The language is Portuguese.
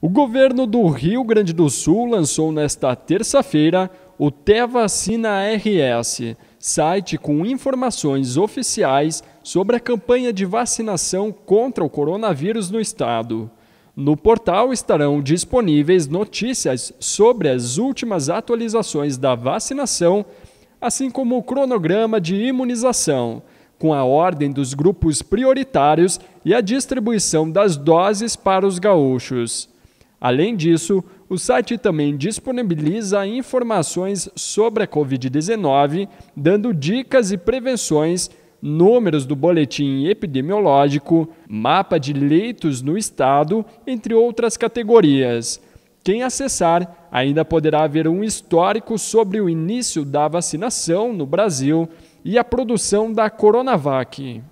O governo do Rio Grande do Sul lançou nesta terça-feira o Tevacina RS, site com informações oficiais sobre a campanha de vacinação contra o coronavírus no estado. No portal estarão disponíveis notícias sobre as últimas atualizações da vacinação, assim como o cronograma de imunização com a ordem dos grupos prioritários e a distribuição das doses para os gaúchos. Além disso, o site também disponibiliza informações sobre a Covid-19, dando dicas e prevenções, números do boletim epidemiológico, mapa de leitos no estado, entre outras categorias. Quem acessar ainda poderá ver um histórico sobre o início da vacinação no Brasil e a produção da Coronavac.